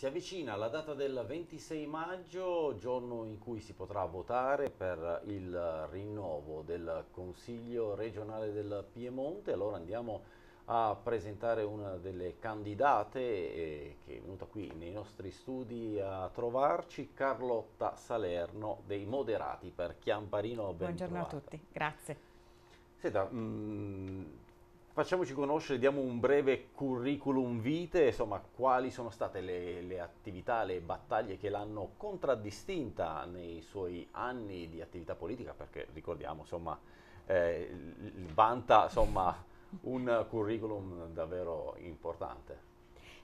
Si avvicina la data del 26 maggio, giorno in cui si potrà votare per il rinnovo del Consiglio regionale del Piemonte. Allora andiamo a presentare una delle candidate eh, che è venuta qui nei nostri studi a trovarci, Carlotta Salerno dei Moderati per Chiamparino. Ben Buongiorno a tutti, grazie. Senta, mh, mm, Facciamoci conoscere, diamo un breve curriculum vitae, insomma, quali sono state le, le attività, le battaglie che l'hanno contraddistinta nei suoi anni di attività politica, perché ricordiamo, insomma, eh, vanta, insomma, un curriculum davvero importante.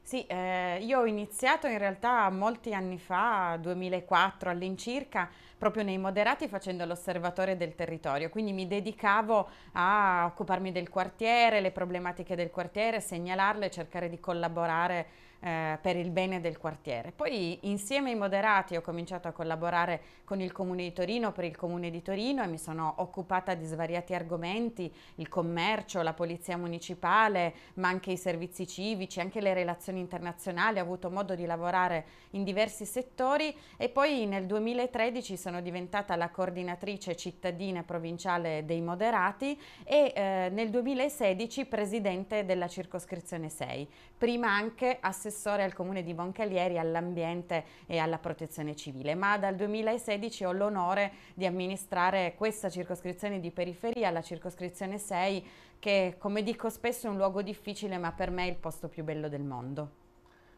Sì, eh, io ho iniziato in realtà molti anni fa, 2004 all'incirca, proprio nei moderati facendo l'osservatore del territorio, quindi mi dedicavo a occuparmi del quartiere, le problematiche del quartiere, segnalarle e cercare di collaborare eh, per il bene del quartiere. Poi insieme ai moderati ho cominciato a collaborare con il Comune di Torino per il Comune di Torino e mi sono occupata di svariati argomenti, il commercio, la polizia municipale, ma anche i servizi civici, anche le relazioni internazionali, ho avuto modo di lavorare in diversi settori e poi nel 2013 sono diventata la coordinatrice cittadina provinciale dei moderati e eh, nel 2016 presidente della circoscrizione 6, prima anche assessore al comune di Boncalieri all'ambiente e alla protezione civile, ma dal 2016 ho l'onore di amministrare questa circoscrizione di periferia, la circoscrizione 6, che come dico spesso è un luogo difficile ma per me è il posto più bello del mondo.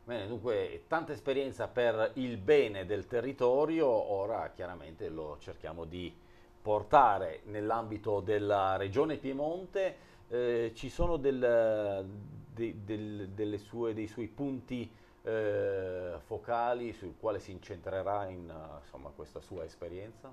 Bene, dunque tanta esperienza per il bene del territorio, ora chiaramente lo cerchiamo di portare nell'ambito della regione Piemonte, eh, ci sono del, de, del, sue, dei suoi punti eh, focali sul quale si incentrerà in insomma, questa sua esperienza?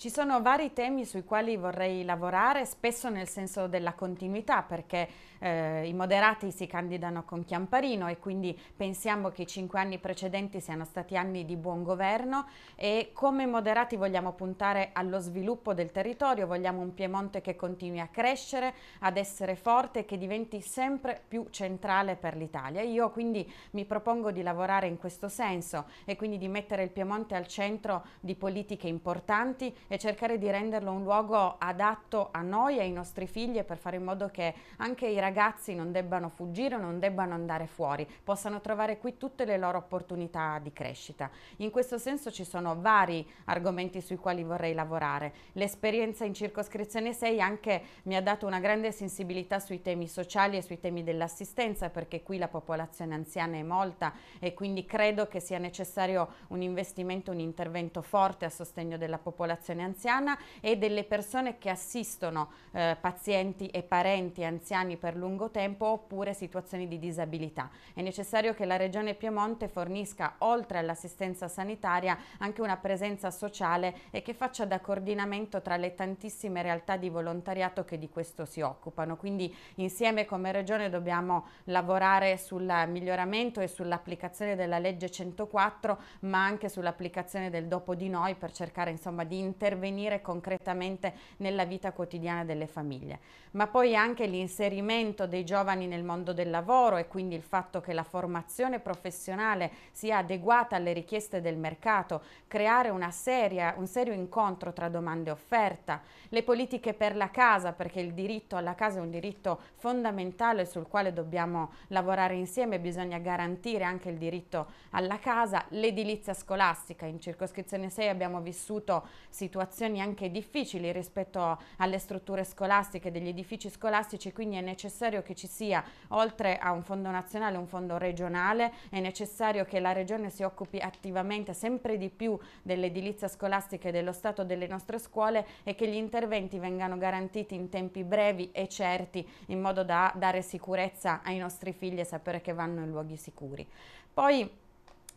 Ci sono vari temi sui quali vorrei lavorare, spesso nel senso della continuità, perché eh, i moderati si candidano con Chiamparino e quindi pensiamo che i cinque anni precedenti siano stati anni di buon governo e come moderati vogliamo puntare allo sviluppo del territorio, vogliamo un Piemonte che continui a crescere, ad essere forte, che diventi sempre più centrale per l'Italia. Io quindi mi propongo di lavorare in questo senso e quindi di mettere il Piemonte al centro di politiche importanti e cercare di renderlo un luogo adatto a noi e ai nostri figli e per fare in modo che anche i ragazzi non debbano fuggire, non debbano andare fuori, possano trovare qui tutte le loro opportunità di crescita. In questo senso ci sono vari argomenti sui quali vorrei lavorare. L'esperienza in circoscrizione 6 anche mi ha dato una grande sensibilità sui temi sociali e sui temi dell'assistenza perché qui la popolazione anziana è molta e quindi credo che sia necessario un investimento, un intervento forte a sostegno della popolazione popolazione anziana e delle persone che assistono eh, pazienti e parenti anziani per lungo tempo oppure situazioni di disabilità. È necessario che la Regione Piemonte fornisca, oltre all'assistenza sanitaria, anche una presenza sociale e che faccia da coordinamento tra le tantissime realtà di volontariato che di questo si occupano. Quindi insieme come Regione dobbiamo lavorare sul miglioramento e sull'applicazione della legge 104, ma anche sull'applicazione del dopo di noi per cercare insomma di intervenire intervenire concretamente nella vita quotidiana delle famiglie, ma poi anche l'inserimento dei giovani nel mondo del lavoro e quindi il fatto che la formazione professionale sia adeguata alle richieste del mercato, creare seria, un serio incontro tra domande e offerta, le politiche per la casa, perché il diritto alla casa è un diritto fondamentale sul quale dobbiamo lavorare insieme, bisogna garantire anche il diritto alla casa, l'edilizia scolastica, in circoscrizione 6 abbiamo vissuto situazioni situazioni anche difficili rispetto alle strutture scolastiche, degli edifici scolastici, quindi è necessario che ci sia, oltre a un fondo nazionale, un fondo regionale, è necessario che la Regione si occupi attivamente sempre di più dell'edilizia scolastica e dello stato delle nostre scuole e che gli interventi vengano garantiti in tempi brevi e certi in modo da dare sicurezza ai nostri figli e sapere che vanno in luoghi sicuri. Poi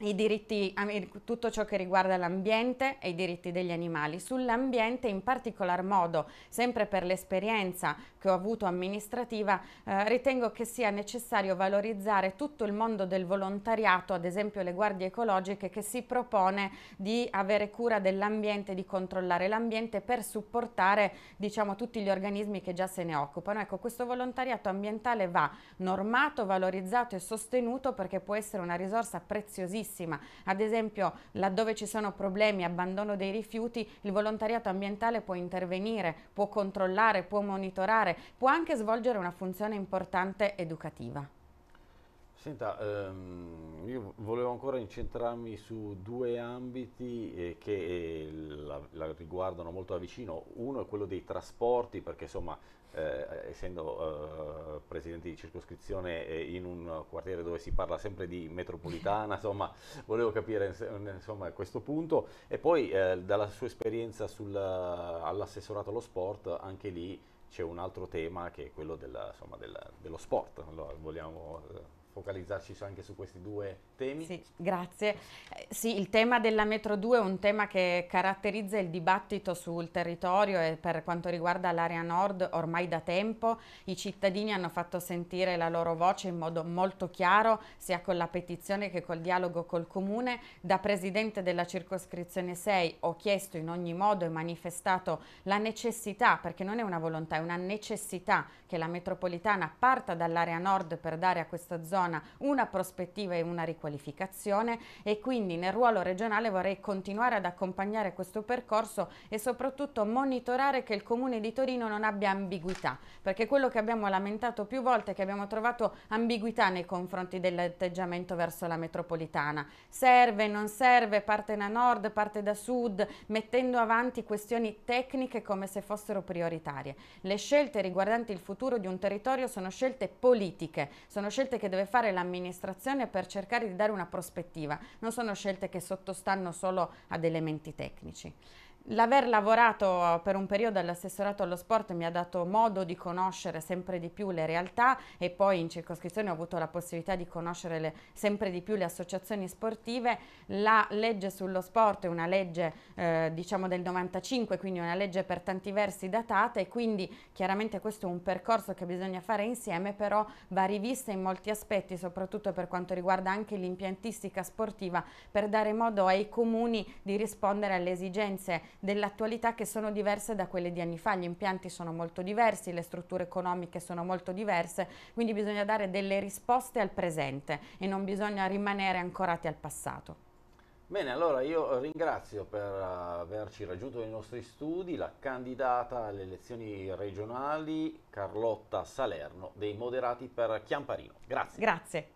i diritti, tutto ciò che riguarda l'ambiente e i diritti degli animali. Sull'ambiente in particolar modo, sempre per l'esperienza che ho avuto amministrativa, eh, ritengo che sia necessario valorizzare tutto il mondo del volontariato, ad esempio le guardie ecologiche, che si propone di avere cura dell'ambiente, di controllare l'ambiente per supportare diciamo, tutti gli organismi che già se ne occupano. Ecco, questo volontariato ambientale va normato, valorizzato e sostenuto perché può essere una risorsa preziosissima tantissima, ad esempio laddove ci sono problemi, abbandono dei rifiuti, il volontariato ambientale può intervenire, può controllare, può monitorare, può anche svolgere una funzione importante educativa. Senta, ehm, io volevo ancora incentrarmi su due ambiti eh, che eh, la, la, riguardano molto da vicino. Uno è quello dei trasporti, perché insomma, eh, essendo eh, presidente di circoscrizione in un quartiere dove si parla sempre di metropolitana, insomma, volevo capire insomma, questo punto. E poi eh, dalla sua esperienza all'assessorato allo sport, anche lì c'è un altro tema che è quello della, insomma, della, dello sport. Allora, vogliamo eh, focalizzarci anche su questi due temi. Sì, grazie. Eh, sì, il tema della Metro 2 è un tema che caratterizza il dibattito sul territorio e per quanto riguarda l'area nord ormai da tempo i cittadini hanno fatto sentire la loro voce in modo molto chiaro sia con la petizione che col dialogo col comune. Da presidente della circoscrizione 6 ho chiesto in ogni modo e manifestato la necessità, perché non è una volontà, è una necessità che la metropolitana parta dall'area nord per dare a questa zona persona una prospettiva e una riqualificazione e quindi nel ruolo regionale vorrei continuare ad accompagnare questo percorso e soprattutto monitorare che il Comune di Torino non abbia ambiguità, perché quello che abbiamo lamentato più volte è che abbiamo trovato ambiguità nei confronti dell'atteggiamento verso la metropolitana. Serve, non serve, parte da nord, parte da sud, mettendo avanti questioni tecniche come se fossero prioritarie. Le scelte riguardanti il futuro di un territorio sono scelte politiche, sono scelte che deve fare l'amministrazione per cercare di dare una prospettiva, non sono scelte che sottostanno solo ad elementi tecnici. L'aver lavorato per un periodo all'assessorato allo sport mi ha dato modo di conoscere sempre di più le realtà e poi in circoscrizione ho avuto la possibilità di conoscere le, sempre di più le associazioni sportive. La legge sullo sport è una legge eh, diciamo del 95, quindi una legge per tanti versi datata e quindi chiaramente questo è un percorso che bisogna fare insieme, però va rivista in molti aspetti, soprattutto per quanto riguarda anche l'impiantistica sportiva, per dare modo ai comuni di rispondere alle esigenze dell'attualità che sono diverse da quelle di anni fa, gli impianti sono molto diversi, le strutture economiche sono molto diverse, quindi bisogna dare delle risposte al presente e non bisogna rimanere ancorati al passato. Bene, allora io ringrazio per averci raggiunto nei nostri studi la candidata alle elezioni regionali Carlotta Salerno dei Moderati per Chiamparino. Grazie. Grazie.